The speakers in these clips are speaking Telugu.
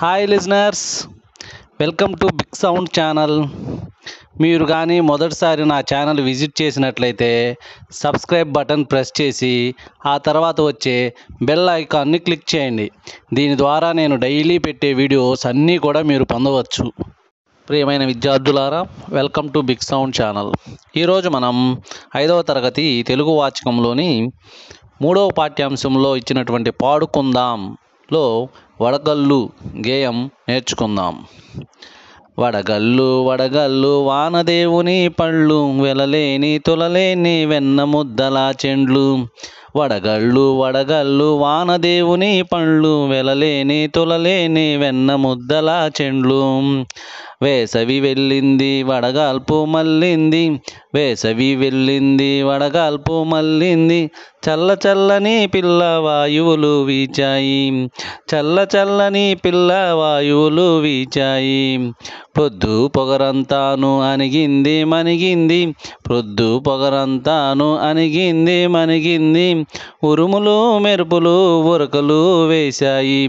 hi listeners welcome to big sound channel మీరు కానీ మొదటిసారి నా ఛానల్ విజిట్ చేసినట్లయితే సబ్స్క్రైబ్ బటన్ ప్రెస్ చేసి ఆ తర్వాత వచ్చే బెల్ ఐకాన్ని క్లిక్ చేయండి దీని ద్వారా నేను డైలీ పెట్టే వీడియోస్ అన్నీ కూడా మీరు పొందవచ్చు ప్రియమైన విద్యార్థులారా welcome to big sound channel ఈరోజు మనం ఐదవ తరగతి తెలుగు వాచకంలోని మూడవ పాఠ్యాంశంలో ఇచ్చినటువంటి పాడుకుందాం లో వడగల్లు గేయం నేర్చుకుందాం వడగళ్ళు వడగళ్ళు వానదేవుని పళ్ళు వెలలేని తొలలేని వెన్న ముద్దల చెండ్లు వడగళ్ళు వడగళ్ళు వానదేవుని పండ్లు వెలలేని తొలలేని వెన్న ముద్దల చెండ్లు వేసవి వెళ్ళింది వడగాల్పు మల్లింది వేసవి వెళ్ళింది వడగాల్పు మల్లింది చల్ల చల్లని పిల్ల వాయువులు వీచాయి చల్ల చల్లని పిల్ల వాయువులు వీచాయి పొద్దు పొగరంతాను అనిగింది మనిగింది పొద్దు పొగరంతాను అనిగింది మనిగింది ఉరుములు మెరుపులు ఉరకలు వేశాయి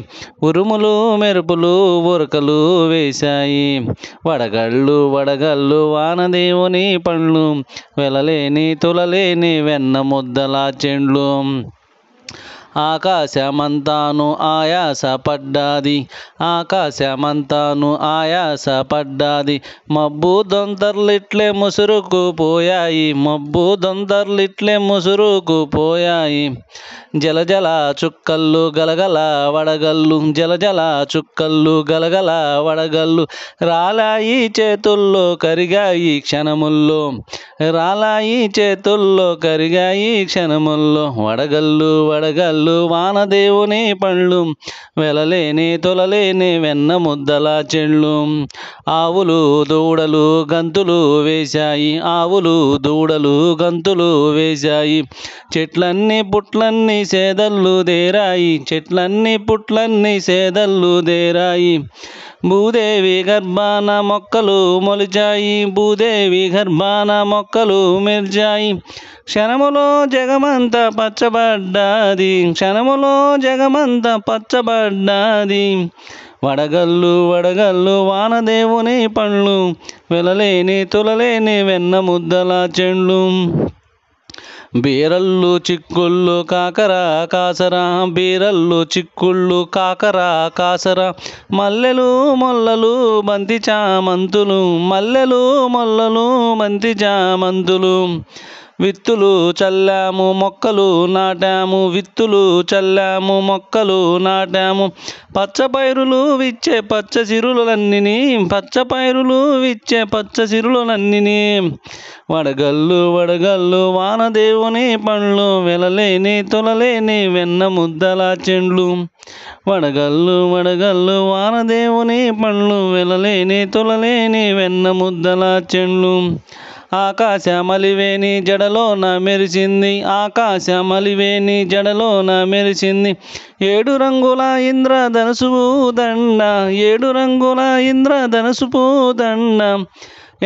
ఉరుములు మెరుపులు ఉరకలు వేశాయి వడగళ్ళు వడగళ్ళు వానదేవుని పండ్లు వెలలేని తులలేని వెన్న ముద్దలా చెండ్లు ఆకాశమంతాను పడ్డాది ఆకాశమంతాను పడ్డాది మబ్బు దొందర్లిట్లే ముసురుకు పోయాయి మబ్బు దొందర్లిట్లే ముసురుకు పోయాయి జలజల చుక్కల్లు గలగల వడగల్లు జలజల చుక్కల్లు గలగల వడగల్లు రాలాయి చేతుల్లో కరిగాయి క్షణముల్లో రాలాయి చేతుల్లో కరిగాయి క్షణముల్లో వడగళ్ళు వడగళ్ళు వానదేవుని పండ్లు వెలలేని తొలలేని వెన్న ముద్దల చెళ్ళు ఆవులు దూడలు గంతులు వేశాయి ఆవులు దూడలు గంతులు వేశాయి చెట్లన్నీ పుట్లన్నీ సేదళ్ళు దేరాయి చెట్లన్నీ పుట్లన్నీ సేదళ్ళు దేరాయి భూదేవి గర్భాన మొక్కలు మొలిచాయి భూదేవి గర్భాన మొక్కలు మెరిచాయి క్షణములో జగమంత పచ్చబడ్డాది క్షణములో జగమంత పచ్చబడ్డాది వడగల్లు వడగల్లు వానదేవుని పండ్లు వెలలేని తులలేని వెన్న ముద్దల చెండ్లు బీరల్లు చిక్కుళ్ళు కాకర కాసరా బీరల్లు చిక్కుళ్ళు కాకర కాసరా మల్లెలు మొల్లలు బంతి చామంతులు మల్లెలు మొల్లలు బంతి చామంతులు విత్తులు చల్లాము మొక్కలు నాటాము విత్తులు చల్లాము మొక్కలు నాటాము పచ్చ పైరులు విచ్చే పచ్చ చిరులన్నీ పచ్చ పైరులు విచ్చే పచ్చ చిరులన్నీ వడగల్లు వడగల్లు వానదేవుని పండ్లు వెలలేని తొలలేని వెన్న ముద్దల చెండ్లు వడగల్లు వడగల్లు వానదేవుని పండ్లు వెలలేని తొలలేని వెన్న ముద్దల చెండ్లు ఆకాశ మెరిచింది జడలోన మెరిసింది జడలో జడలోన మెరిసింది ఏడు రంగుల ధనసు దండ ఏడు రంగుల ఇంద్రధనుసు దండ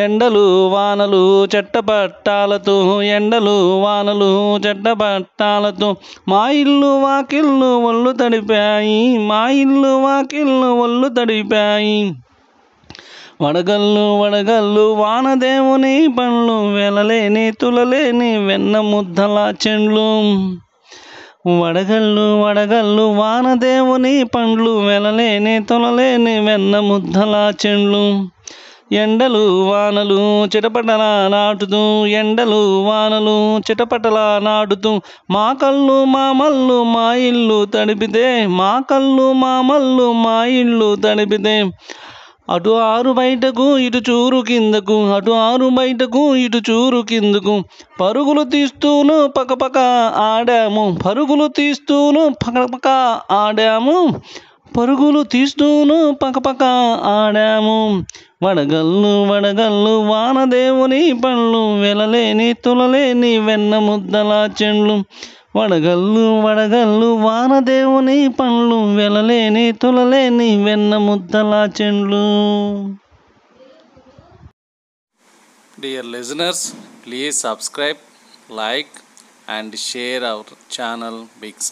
ఎండలు వానలు చెట్టపట్టాలతో ఎండలు వానలు చెట్టపట్టాలతో మా ఇల్లు వాకిళ్ళు ఒళ్ళు తడిపాయి మా ఇల్లు వాకిళ్ళు ఒళ్ళు తడిపాయి వడగల్లు వడగల్లు వానదేవుని పండ్లు వెళ్ళలేని తులలేని వెన్న ముద్దల చెండ్లు వడగల్లు వడగల్లు వానదేవుని పండ్లు వెళ్ళలేని తులలేని వెన్న ముద్దల చెండ్లు ఎండలు వానలు చిటపటల నాటుతూ ఎండలు వానలు చిటపటల నాటుతూ మా కళ్ళు మా మల్లు మా ఇల్లు తడిపితే మా కళ్ళు మా మల్లు మా ఇల్లు తడిపితే అటు ఆరు బయటకు ఇటు చూరు కిందకు అటు ఆరు బయటకు ఇటు చూరు కిందకు పరుగులు తీస్తూను పక్కపక్క ఆడాము పరుగులు తీస్తూను పక్కపక్క ఆడాము పరుగులు తీస్తూను పకపక ఆడాము వడగల్లు వడగల్లు వానదేవుని పండ్లు వెలలేని తులలేని వెన్న ముద్దల చెండ్లు వడగల్లు వడగల్లు వానదేవుని పండ్లు వెలలేని తులలేని వెన్న ముద్దల చెండ్లు dear listeners please subscribe like and share our channel big